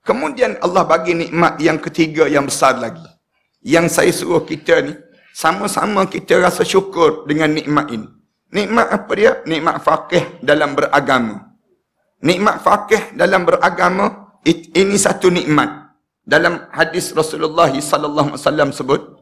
Kemudian Allah bagi nikmat yang ketiga yang besar lagi. Yang saya suruh kita ni, sama-sama kita rasa syukur dengan nikmat ini. Nikmat apa dia? Nikmat faqih dalam beragama. Nikmat faqih dalam beragama, ini satu nikmat. Dalam hadis Rasulullah sallallahu alaihi sebut,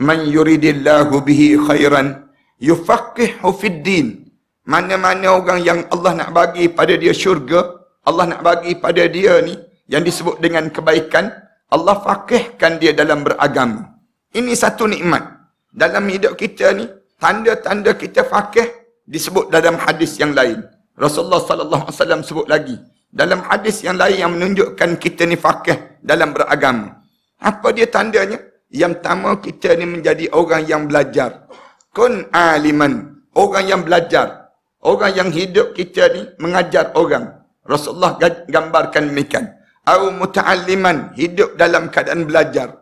"Man yuridillahu bihi khairan yufaqihhu fid din." Mana-mana orang yang Allah nak bagi pada dia syurga, Allah nak bagi pada dia ni yang disebut dengan kebaikan Allah fakihkan dia dalam beragama ini satu nikmat dalam hidup kita ni tanda-tanda kita fakih disebut dalam hadis yang lain Rasulullah sallallahu alaihi wasallam sebut lagi dalam hadis yang lain yang menunjukkan kita ni fakih dalam beragama apa dia tandanya yang pertama kita ni menjadi orang yang belajar kun aliman orang yang belajar orang yang hidup kita ni mengajar orang Rasulullah gambarkan demikian atau muta'alliman hidup dalam keadaan belajar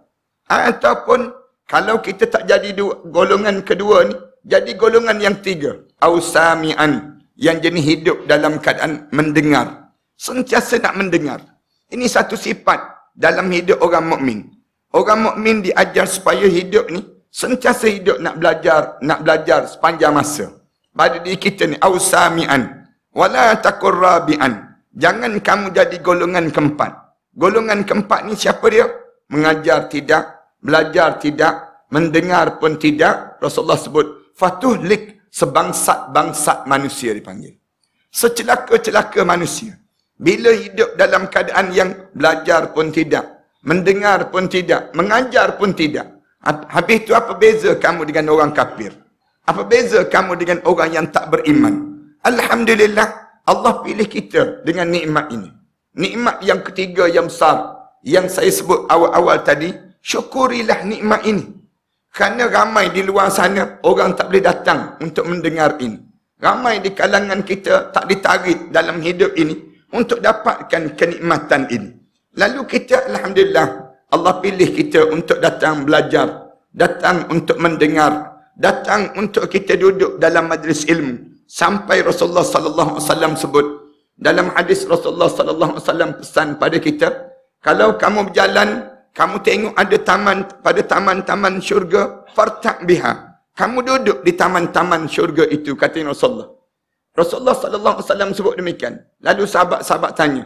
ataupun kalau kita tak jadi dua, golongan kedua ni jadi golongan yang tiga au sami'an yang jenis hidup dalam keadaan mendengar sentiasa nak mendengar ini satu sifat dalam hidup orang mukmin orang mukmin diajar supaya hidup ni sentiasa hidup nak belajar nak belajar sepanjang masa pada diri kita ni au sami'an wala takurrabi'an Jangan kamu jadi golongan keempat. Golongan keempat ni siapa dia? Mengajar tidak, belajar tidak, mendengar pun tidak. Rasulullah sebut, Fatuh lik sebangsa-bangsa manusia dipanggil. Secelaka-celaka manusia. Bila hidup dalam keadaan yang belajar pun tidak, mendengar pun tidak, mengajar pun tidak. Habis itu apa beza kamu dengan orang kafir? Apa beza kamu dengan orang yang tak beriman? Alhamdulillah, Allah pilih kita dengan nikmat ini. Nikmat yang ketiga yang besar yang saya sebut awal-awal tadi, syukurilah nikmat ini. Kerana ramai di luar sana orang tak boleh datang untuk mendengar ini. Ramai di kalangan kita tak ditarik dalam hidup ini untuk dapatkan kenikmatan ini. Lalu kita alhamdulillah Allah pilih kita untuk datang belajar, datang untuk mendengar, datang untuk kita duduk dalam majlis ilmu sampai Rasulullah sallallahu alaihi wasallam sebut dalam hadis Rasulullah sallallahu alaihi wasallam pesan pada kita kalau kamu berjalan kamu tengok ada taman pada taman-taman syurga fartak biha kamu duduk di taman-taman syurga itu kata Rasulullah Rasulullah sallallahu alaihi wasallam sebut demikian lalu sahabat-sahabat tanya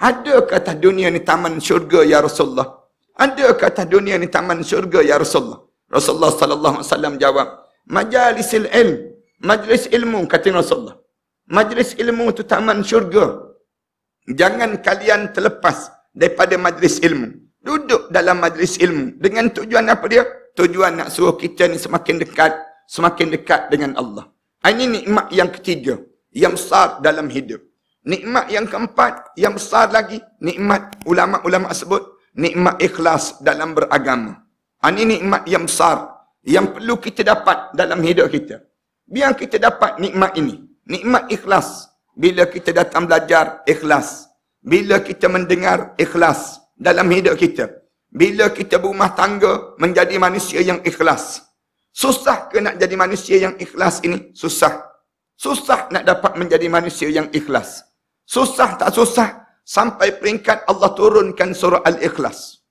ada kata dunia ni taman syurga ya Rasulullah ada kata dunia ni taman syurga ya Rasulullah Rasulullah sallallahu alaihi wasallam jawab majalisil ilm Majlis ilmu, kata Rasulullah. Majlis ilmu itu taman syurga. Jangan kalian terlepas daripada majlis ilmu. Duduk dalam majlis ilmu. Dengan tujuan apa dia? Tujuan nak suruh kita ni semakin dekat, semakin dekat dengan Allah. Ha, ini nikmat yang ketiga, yang besar dalam hidup. Nikmat yang keempat, yang besar lagi, nikmat ulama-ulama sebut, nikmat ikhlas dalam beragama. Ha, ini nikmat yang besar, yang perlu kita dapat dalam hidup kita. Biar kita dapat nikmat ini. Nikmat ikhlas. Bila kita datang belajar, ikhlas. Bila kita mendengar, ikhlas. Dalam hidup kita. Bila kita berumah tangga, menjadi manusia yang ikhlas. Susah ke nak jadi manusia yang ikhlas ini? Susah. Susah nak dapat menjadi manusia yang ikhlas. Susah tak susah? Sampai peringkat Allah turunkan surah Al-Ikhlas.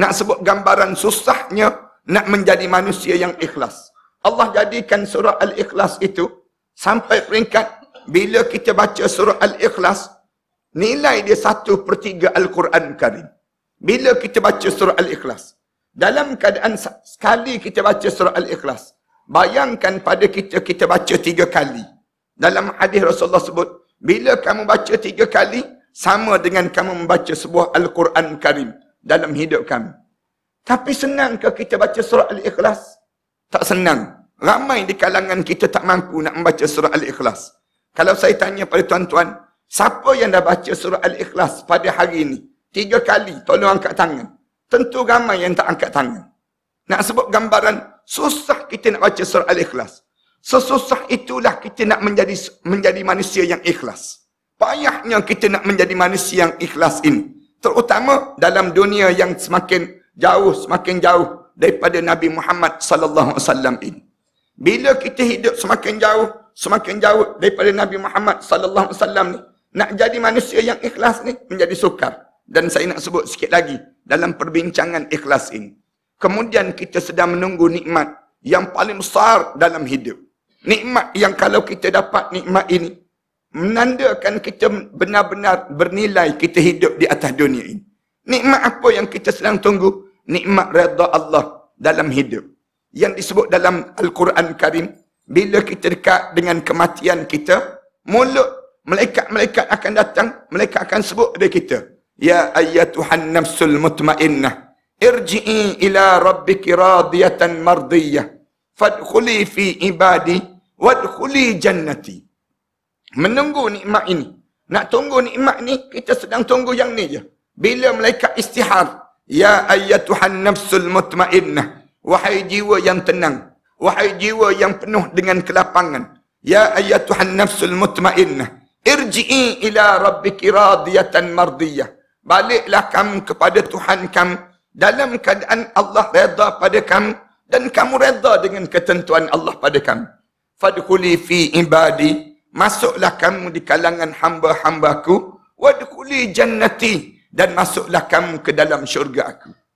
Nak sebut gambaran susahnya nak menjadi manusia yang ikhlas. Allah jadikan surah Al-Ikhlas itu sampai peringkat bila kita baca surah Al-Ikhlas, nilai dia satu per tiga Al-Quran Karim. Bila kita baca surah Al-Ikhlas, dalam keadaan sekali kita baca surah Al-Ikhlas, bayangkan pada kita, kita baca tiga kali. Dalam hadis Rasulullah sebut, bila kamu baca tiga kali, sama dengan kamu membaca sebuah Al-Quran Karim dalam hidup kamu. Tapi senangkah kita baca surah Al-Ikhlas? Tak senang. Ramai di kalangan kita tak mampu nak membaca surah Al-Ikhlas. Kalau saya tanya pada tuan-tuan, siapa yang dah baca surah Al-Ikhlas pada hari ini? Tiga kali, tolong angkat tangan. Tentu ramai yang tak angkat tangan. Nak sebut gambaran, susah kita nak baca surah Al-Ikhlas. Sesusah itulah kita nak menjadi menjadi manusia yang ikhlas. Payahnya kita nak menjadi manusia yang ikhlas ini. Terutama dalam dunia yang semakin jauh, semakin jauh daripada Nabi Muhammad sallallahu alaihi wasallam ini. Bila kita hidup semakin jauh, semakin jauh daripada Nabi Muhammad sallallahu alaihi wasallam ni, nak jadi manusia yang ikhlas ni menjadi sukar. Dan saya nak sebut sikit lagi dalam perbincangan ikhlas ini. Kemudian kita sedang menunggu nikmat yang paling besar dalam hidup. Nikmat yang kalau kita dapat nikmat ini menandakan kita benar-benar bernilai kita hidup di atas dunia ini. Nikmat apa yang kita sedang tunggu? Nikmat redha Allah dalam hidup yang disebut dalam Al-Quran Karim bila kita dekat dengan kematian kita mulut malaikat-malaikat akan datang mereka akan sebut dari kita ya ayyatuhan nafsul mutmainnah irji'i ila rabbiki radiyatan mardiyah fadkhuli fi ibadi wadkhuli jannati menunggu nikmat ini nak tunggu nikmat ni kita sedang tunggu yang ni je bila malaikat istihar ya ayyatuhan nafsul mutmainnah wahai jiwa yang tenang wahai jiwa yang penuh dengan kelapangan ya ayatuhan nafsul mutmainnah irji'i ila rabbiki radiyatan mardiyah baliklah kamu kepada Tuhan kamu dalam keadaan Allah reda pada kamu dan kamu reda dengan ketentuan Allah pada kamu fadkhuli fi ibadi masuklah kamu di kalangan hamba-hambaku wadkhuli jannati dan masuklah kamu ke dalam syurga aku